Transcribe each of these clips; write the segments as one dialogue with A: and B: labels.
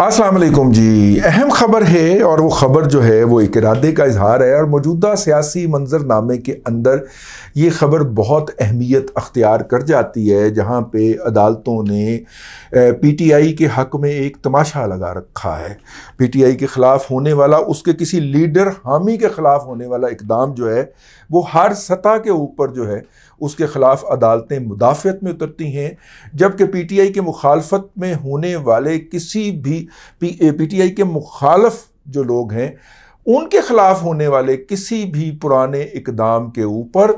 A: असलम जी अहम खबर है और वो ख़बर जो है वो एक इरादे का इजहार है और मौजूदा सियासी मंजरनामे के अंदर ये ख़बर बहुत अहमियत अख्तियार कर जाती है जहाँ पे अदालतों ने पी टी आई के हक़ में एक तमाशा लगा रखा है पी टी आई के ख़िलाफ़ होने वाला उसके किसी लीडर हामी के ख़िलाफ़ होने वाला इकदाम जो है वो हर सतह के ऊपर जो है उसके ख़िलाफ़ अदालतें मुदाफ़त में उतरती हैं जबकि पी टी आई के मुखालफत में होने वाले किसी भी पीटीआई के मुखालफ जो लोग हैं उनके खिलाफ होने वाले किसी भी पुराने इकदाम के ऊपर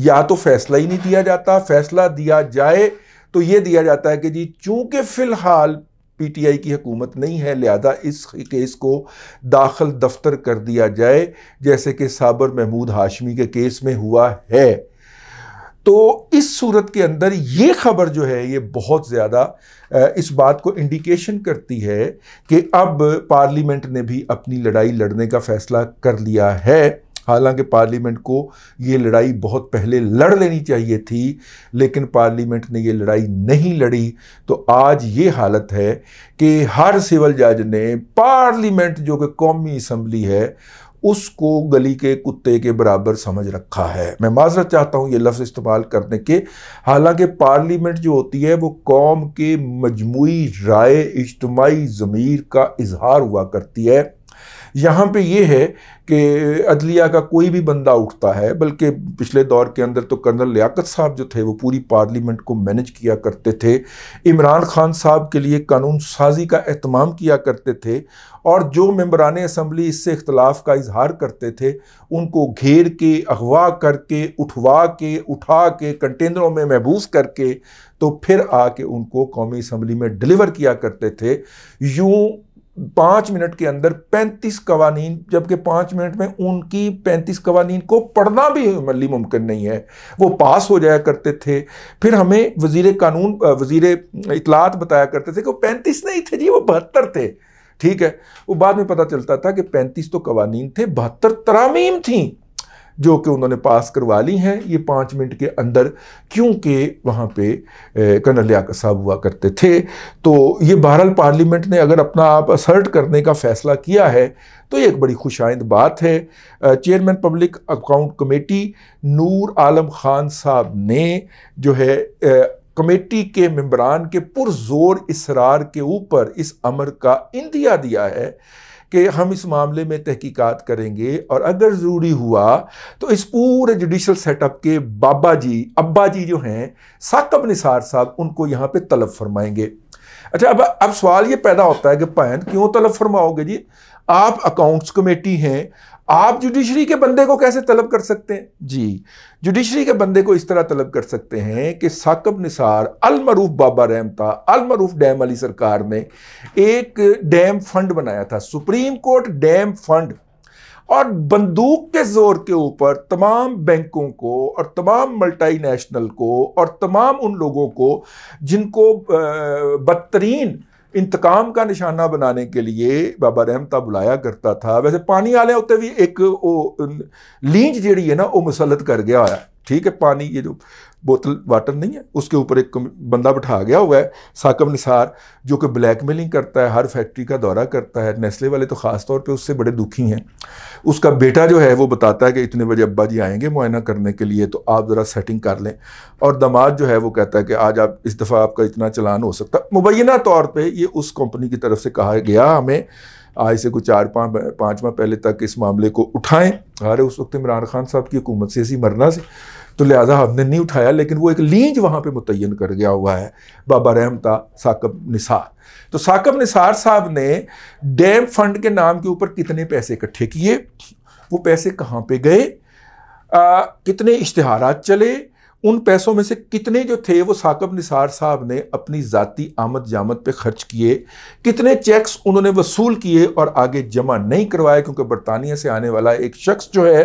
A: या तो फैसला ही नहीं दिया जाता फैसला दिया जाए तो ये दिया जाता है कि जी चूंकि फिलहाल पीटीआई की हुकूमत नहीं है लिहाजा इस केस को दाखिल दफ्तर कर दिया जाए जैसे कि साबर महमूद हाशमी के केस में हुआ है तो इस सूरत के अंदर ये खबर जो है ये बहुत ज़्यादा इस बात को इंडिकेशन करती है कि अब पार्लियामेंट ने भी अपनी लड़ाई लड़ने का फैसला कर लिया है हालांकि पार्लियामेंट को ये लड़ाई बहुत पहले लड़ लेनी चाहिए थी लेकिन पार्लियामेंट ने ये लड़ाई नहीं लड़ी तो आज ये हालत है कि हर सिविल जज ने पार्लियामेंट जो कि कौमी असम्बली है उसको गली के कुत्ते के बराबर समझ रखा है मैं माजरत चाहता हूँ ये लफ्ज़ इस्तेमाल करने के हालांकि पार्लियामेंट जो होती है वो कौम के मजमू राय इज्तमाही ज़मीर का इजहार हुआ करती है यहाँ पे ये है कि अदलिया का कोई भी बंदा उठता है बल्कि पिछले दौर के अंदर तो कर्नल लियाकत साहब जो थे वो पूरी पार्लियामेंट को मैनेज किया करते थे इमरान खान साहब के लिए कानून साजी का अहतमाम किया करते थे और जो मम्बरान असम्बली इससे इख्तलाफ का इजहार करते थे उनको घेर के अगवा करके उठवा के उठा के कंटेनरों में महबूस करके तो फिर आके उनको कौमी असम्बली में डिलीवर किया करते थे यूँ पाँच मिनट के अंदर पैंतीस कवानीन जबकि पाँच मिनट में उनकी पैंतीस कवानीन को पढ़ना भी मल्ली मुमकिन नहीं है वो पास हो जाया करते थे फिर हमें वजीर कानून वजीर इतलात बताया करते थे कि वो पैंतीस नहीं थे जी वो बहत्तर थे ठीक है वो बाद में पता चलता था कि पैंतीस तो कवानीन थे बहत्तर तरामीम थी जो कि उन्होंने पास करवा ली हैं ये पाँच मिनट के अंदर क्योंकि वहाँ पे कर्नल लियाकत साहब हुआ करते थे तो ये बहरहाल पार्लियामेंट ने अगर अपना आप असर्ट करने का फैसला किया है तो ये एक बड़ी खुशाइंद बात है chairman public account committee Noor Alam Khan साहब ने जो है कमेटी के मम्बरान के पुरजोर इसरार के ऊपर इस अमर का इंदिया दिया है कि हम इस मामले में तहकीकात करेंगे और अगर ज़रूरी हुआ तो इस पूरे जुडिशल सेटअप के बाबा जी अब्बा जी जो हैं साकब निसार साहब उनको यहाँ पे तलब फरमाएंगे अच्छा अब अब सवाल ये पैदा होता है कि पैन क्यों तलब फरमाओगे जी आप अकाउंट्स कमेटी हैं आप जुडिशरी के बंदे को कैसे तलब कर सकते हैं जी जुडिशरी के बंदे को इस तरह तलब कर सकते हैं कि साकब निसार अलमरूफ बाबा रहमता अलमरूफ डैम अली सरकार ने एक डैम फंड बनाया था सुप्रीम कोर्ट डैम फंड और बंदूक के जोर के ऊपर तमाम बैंकों को और तमाम मल्टी नेशनल को और तमाम उन लोगों को जिनको बदतरीन इंतकाम का निशाना बनाने के लिए बाबा रहमता बुलाया करता था वैसे पानी वाले उत्ते भी एक लींज लींच जी है ना वह मुसलत कर गया होया ठीक है पानी ये जो बोतल वाटर नहीं है उसके ऊपर एक बंदा बैठा गया हुआ है साकब निसार जो कि ब्लैकमेलिंग करता है हर फैक्ट्री का दौरा करता है नेस्ले वाले तो ख़ास तौर पे उससे बड़े दुखी हैं उसका बेटा जो है वो बताता है कि इतने बजे अब्बा जी आएंगे मुआयना करने के लिए तो आप ज़रा सेटिंग कर लें और दमाद जो है वो कहता है कि आज आप इस दफ़ा आपका इतना चलान हो सकता मुबैना तौर पर ये उस कंपनी की तरफ से कहा गया हमें आज से कुछ चार पाँच पाँच माह पहले तक इस मामले को उठाएँ अरे उस वक्त इमरान खान साहब की हुकूमत से ऐसी मरना से तो लिहाजा हमने नहीं उठाया लेकिन वो एक लीज वहाँ पर मुतन कर गया हुआ है बाबा रहमता साकब निसार तो साकब निसार साहब ने डैम फंड के नाम के ऊपर कितने पैसे इकट्ठे किए वो पैसे कहाँ पे गए आ, कितने इश्तहार चले उन पैसों में से कितने जो थे वो साकब निसार साहब ने अपनी ज़ाती आमद जामद पे खर्च किए कितने चेक्स उन्होंने वसूल किए और आगे जमा नहीं करवाए क्योंकि बरतानिया से आने वाला एक शख्स जो है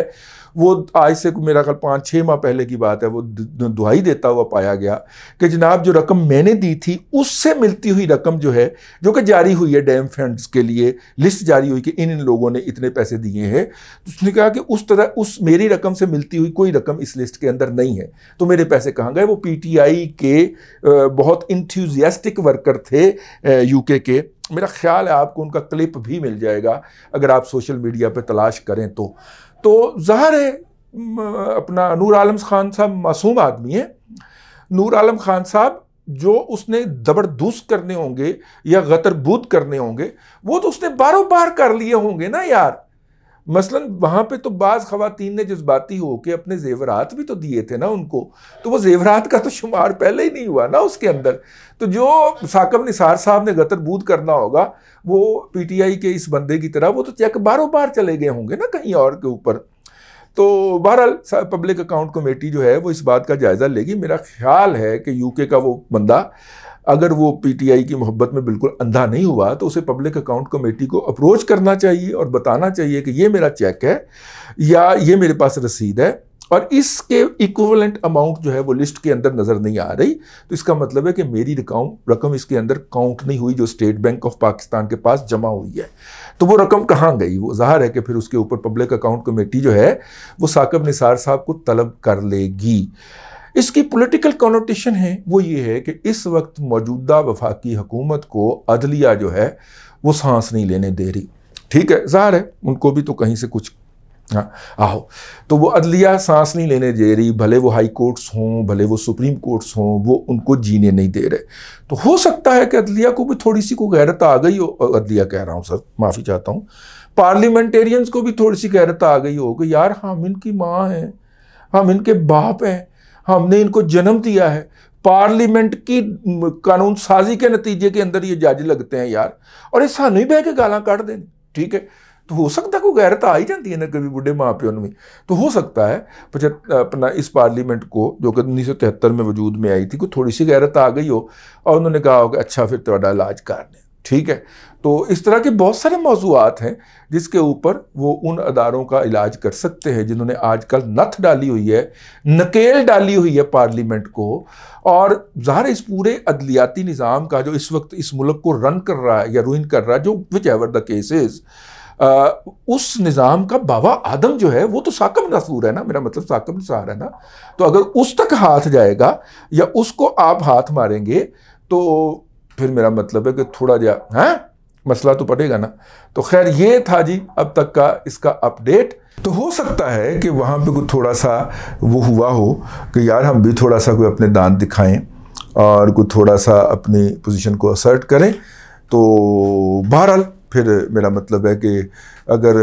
A: वो आज से मेरा कल पाँच छः माह पहले की बात है वो दुहाई देता हुआ पाया गया कि जनाब जो रकम मैंने दी थी उससे मिलती हुई रकम जो है जो कि जारी हुई है डैम फंड्स के लिए लिस्ट जारी हुई कि इन इन लोगों ने इतने पैसे दिए हैं तो उसने कहा कि उस तरह उस मेरी रकम से मिलती हुई कोई रकम इस लिस्ट के अंदर नहीं है तो मेरे पैसे कहाँ गए वो पी के बहुत इंथ्यूजियास्टिक वर्कर थे यूके के मेरा ख्याल है आपको उनका क्लिप भी मिल जाएगा अगर आप सोशल मीडिया पर तलाश करें तो तो ज़ाहर है अपना नूर आलम खान साहब मासूम आदमी है नूर आलम खान साहब जो उसने दबरदूस करने होंगे या गतरबूद करने होंगे वो तो उसने बारो बार कर लिए होंगे ना यार मसलन वहाँ पे तो बाज़ ख़वातीन ने जज्बाती के अपने जेवरात भी तो दिए थे ना उनको तो वो जेवरात का तो शुमार पहले ही नहीं हुआ ना उसके अंदर तो जो साकब निसार साहब ने गतरबूद करना होगा वो पीटीआई के इस बंदे की तरह वो तो चेक बारों बार चले गए होंगे ना कहीं और के ऊपर तो बहरहाल पब्लिक अकाउंट कमेटी जो है वो इस बात का जायज़ा लेगी मेरा ख्याल है कि के का वो बंदा अगर वो पीटीआई की मोहब्बत में बिल्कुल अंधा नहीं हुआ तो उसे पब्लिक अकाउंट कमेटी को अप्रोच करना चाहिए और बताना चाहिए कि ये मेरा चेक है या ये मेरे पास रसीद है और इसके इक्वलेंट अमाउंट जो है वो लिस्ट के अंदर नज़र नहीं आ रही तो इसका मतलब है कि मेरी रकम रकम इसके अंदर काउंट नहीं हुई जो स्टेट बैंक ऑफ पाकिस्तान के पास जमा हुई है तो वो रकम कहाँ गई वो जाहिर है कि फिर उसके ऊपर पब्लिक अकाउंट कमेटी जो है वो साकब निसार साहब को तलब कर लेगी इसकी पॉलिटिकल कॉनोटेशन है वो ये है कि इस वक्त मौजूदा वफाकी हुकूमत को अदलिया जो है वो सांस नहीं लेने दे रही ठीक है ज़ाहिर है उनको भी तो कहीं से कुछ हाँ आहो तो वो अदलिया सांस नहीं लेने दे रही भले वो हाई कोर्ट्स हों भले वो सुप्रीम कोर्ट्स हों वो उनको जीने नहीं दे रहे तो हो सकता है कि अदलिया को भी थोड़ी सी को गैरत आ गई हो अदलिया कह रहा हूँ सर माफ़ी चाहता हूँ पार्लियामेंटेरियंस को भी थोड़ी सी गैरत आ गई हो कि यार हम इनकी माँ हैं हम इनके बाप हैं हमने इनको जन्म दिया है पार्लीमेंट की कानून साजी के नतीजे के अंदर ये जज लगते हैं यार और ये सानू ही बह के गाला कड़ देने ठीक है तो हो सकता है कोई गैरत आ ही जाती है ना कभी बुढ़े माँ प्यो भी तो हो सकता है पचहत्तर अपना इस पार्लीमेंट को जो कि उन्नीस सौ तिहत्तर में वजूद में आई थी को थोड़ी सी गैरत आ गई हो और उन्होंने कहा होगा अच्छा फिर थोड़ा तो इलाज लें ठीक है तो इस तरह के बहुत सारे मौजूद हैं जिसके ऊपर वो उन अदारों का इलाज कर सकते हैं जिन्होंने आजकल नथ डाली हुई है नकेल डाली हुई है पार्लियामेंट को और ज़ाहिर इस पूरे अदलियाती निज़ाम का जो इस वक्त इस मुल्क को रन कर रहा है या रूइन कर रहा है जो विच एवर द केसेस उस निज़ाम का बाबा आदम जो है वो तो साकब नसूर है ना मेरा मतलब साकब नसार है ना तो अगर उस तक हाथ जाएगा या उसको आप हाथ मारेंगे तो फिर मेरा मतलब है कि थोड़ा जा है मसला तो पड़ेगा ना तो खैर ये था जी अब तक का इसका अपडेट तो हो सकता है कि वहाँ पे कुछ थोड़ा सा वो हुआ हो कि यार हम भी थोड़ा सा कोई अपने दांत दिखाएं और कोई थोड़ा सा अपनी पोजीशन को असर्ट करें तो बहरहाल फिर मेरा मतलब है कि अगर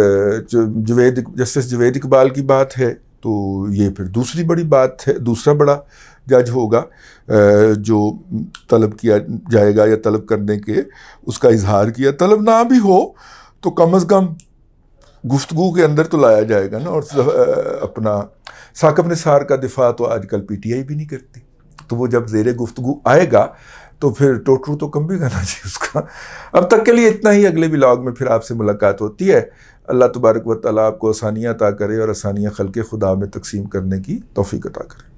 A: जुवेद जस्टिस जुवेद इकबाल की बात है तो ये फिर दूसरी बड़ी बात है दूसरा बड़ा जज होगा जो तलब किया जाएगा या तलब करने के उसका इजहार किया तलब ना भी हो तो कम अज़ कम गुफ्तगु के अंदर तो लाया जाएगा ना और अपना साकब निसार का दिफा तो आजकल पीटीआई भी नहीं करती तो वो जब जेर गुफ्तु आएगा तो फिर टोटरू तो कम भी करना चाहिए उसका अब तक के लिए इतना ही अगले ब्लॉग में फिर आपसे मुलाकात होती है अल्लाह तबारक वाली आपको आसानियाँ अता करे और आसानियाँ खल के खुदा में तकसीम करने की तोफ़ी अता करे